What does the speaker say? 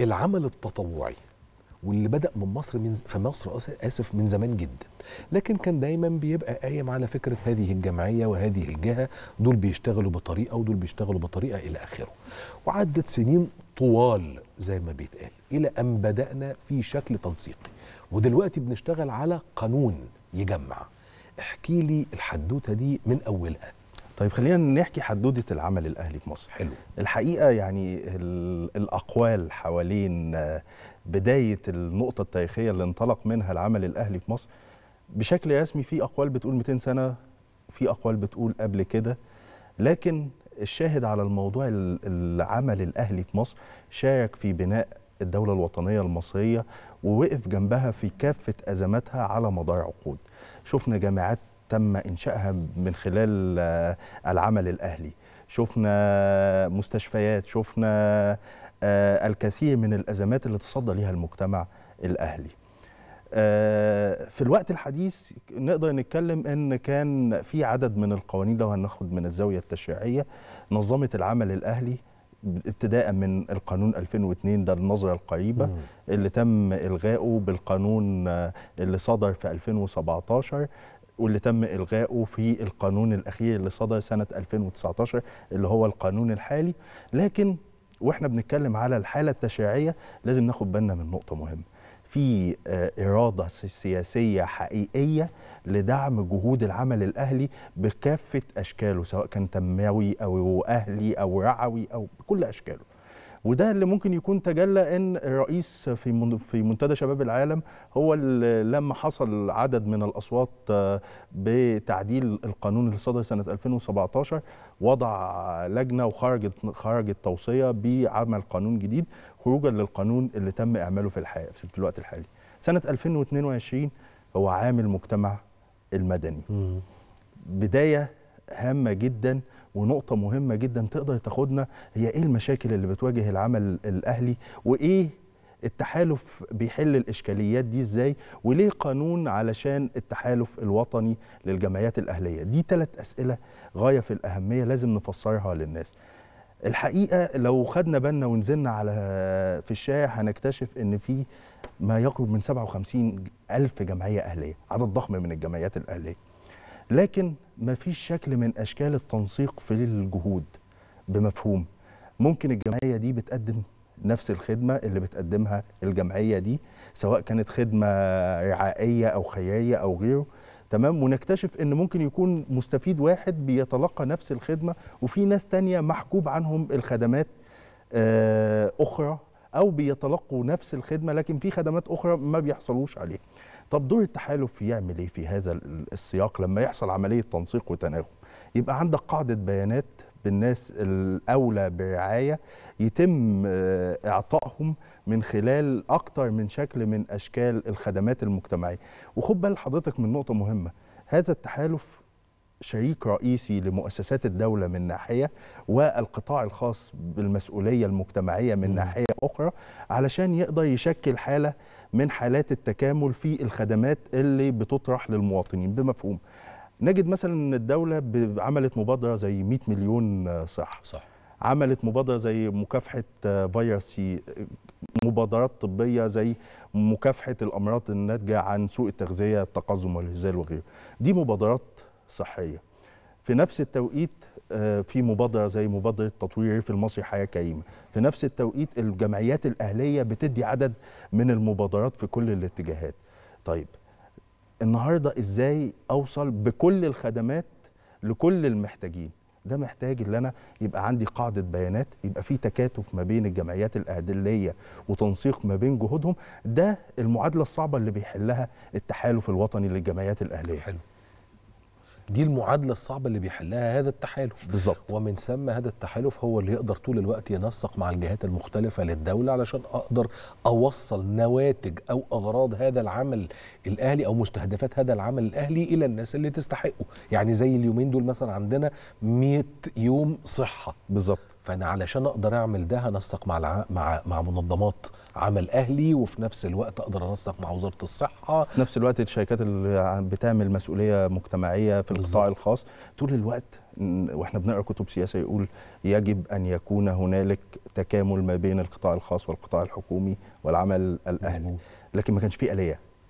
العمل التطوعي واللي بدا من مصر من في مصر اسف من زمان جدا لكن كان دايما بيبقى قايم على فكره هذه الجمعيه وهذه الجهه دول بيشتغلوا بطريقه ودول بيشتغلوا بطريقه الى اخره وعدت سنين طوال زي ما بيتقال الى ان بدانا في شكل تنسيقي ودلوقتي بنشتغل على قانون يجمع احكي لي الحدوته دي من اولها طيب خلينا نحكي حدوده العمل الاهلي في مصر حلو الحقيقه يعني الاقوال حوالين آه، بدايه النقطه التاريخيه اللي انطلق منها العمل الاهلي في مصر بشكل رسمي في اقوال بتقول 200 سنه في اقوال بتقول قبل كده لكن الشاهد على الموضوع العمل الاهلي في مصر شارك في بناء الدوله الوطنيه المصريه ووقف جنبها في كافه ازماتها على مدار عقود شفنا جامعات تم إنشائها من خلال آه، العمل الأهلي شفنا مستشفيات شفنا آه، الكثير من الأزمات اللي تصدى ليها المجتمع الأهلي آه، في الوقت الحديث نقدر نتكلم ان كان في عدد من القوانين لو هناخد من الزاويه التشريعيه نظمت العمل الاهلي ابتداء من القانون 2002 ده النظره القريبه اللي تم الغائه بالقانون اللي صدر في 2017 واللي تم الغائه في القانون الاخير اللي صدر سنه 2019 اللي هو القانون الحالي لكن واحنا بنتكلم على الحاله التشريعيه لازم ناخد بالنا من نقطه مهمه في آه، اراده سياسيه حقيقيه لدعم جهود العمل الاهلي بكافه اشكاله سواء كان تنموي او اهلي او رعوي او بكل اشكاله وده اللي ممكن يكون تجلى ان الرئيس في في منتدى شباب العالم هو اللي لما حصل عدد من الاصوات آه، بتعديل القانون اللي صدر سنه 2017 وضع لجنه وخرجت خرجت توصيه بعمل قانون جديد خروجا للقانون اللي تم اعماله في الحياه في الوقت الحالي سنه 2022 هو عام المجتمع المدني بدايه هامه جدا ونقطه مهمه جدا تقدر تاخدنا هي ايه المشاكل اللي بتواجه العمل الاهلي وايه التحالف بيحل الاشكاليات دي ازاي وليه قانون علشان التحالف الوطني للجمعيات الاهليه دي ثلاث اسئله غايه في الاهميه لازم نفسرها للناس الحقيقه لو خدنا بالنا ونزلنا على في الشارع هنكتشف ان في ما يقرب من 57 الف جمعيه اهليه عدد ضخم من الجمعيات الاهليه لكن ما فيش شكل من اشكال التنسيق في الجهود بمفهوم ممكن الجمعيه دي بتقدم نفس الخدمه اللي بتقدمها الجمعيه دي سواء كانت خدمه رعائيه او خيريه او غيره تمام ونكتشف ان ممكن يكون مستفيد واحد بيتلقى نفس الخدمه وفي ناس تانية محجوب عنهم الخدمات آه، اخرى او بيتلقوا نفس الخدمه لكن في خدمات اخرى ما بيحصلوش عليها طب دور التحالف يعمل ايه في هذا السياق لما يحصل عمليه تنسيق وتناغم يبقى عندك قاعده بيانات بالناس الاولى برعايه يتم آه، اعطائهم من خلال اكتر من شكل من اشكال الخدمات المجتمعيه وخد بال حضرتك من نقطه مهمه هذا التحالف شريك رئيسي لمؤسسات الدولة من ناحية والقطاع الخاص بالمسؤولية المجتمعية من ناحية أخرى علشان يقدر يشكل حالة من حالات التكامل في الخدمات اللي بتطرح للمواطنين بمفهوم نجد مثلا ان الدوله عملت مبادره زي 100 مليون صح صح عملت مبادره زي مكافحه آه، فيروس سي آه، مبادرات طبيه زي مكافحه الامراض الناتجه عن سوء التغذيه التقزم والهزال وغيره دي مبادرات صحيه في نفس التوقيت آه، في مبادره زي مبادره تطوير في المصري حياه كريمه في نفس التوقيت الجمعيات الاهليه بتدي عدد من المبادرات في كل الاتجاهات طيب النهارده ازاي اوصل بكل الخدمات لكل المحتاجين ده محتاج ان انا يبقى عندي قاعده بيانات يبقى في تكاتف ما بين الجمعيات الاهليه وتنسيق ما بين جهودهم ده المعادله الصعبه اللي بيحلها التحالف الوطني للجمعيات الاهليه حلو. دي المعادله الصعبه اللي بيحلها هذا التحالف بالظبط ومن ثم هذا التحالف هو اللي يقدر طول الوقت ينسق مع الجهات المختلفه للدوله علشان اقدر اوصل نواتج او اغراض هذا العمل الاهلي او مستهدفات هذا العمل الاهلي الى الناس اللي تستحقه يعني زي اليومين دول مثلا عندنا 100 يوم صحه بالظبط فانا علشان اقدر اعمل ده هنسق مع الع... مع مع منظمات عمل اهلي وفي نفس الوقت اقدر انسق مع وزاره الصحه في نفس الوقت الشركات اللي بتعمل مسؤوليه مجتمعيه في القطاع الخاص طول الوقت واحنا بنقرا كتب سياسه يقول يجب ان يكون هنالك تكامل ما بين القطاع الخاص والقطاع الحكومي والعمل الاهلي مزبوط. لكن ما كانش في اليه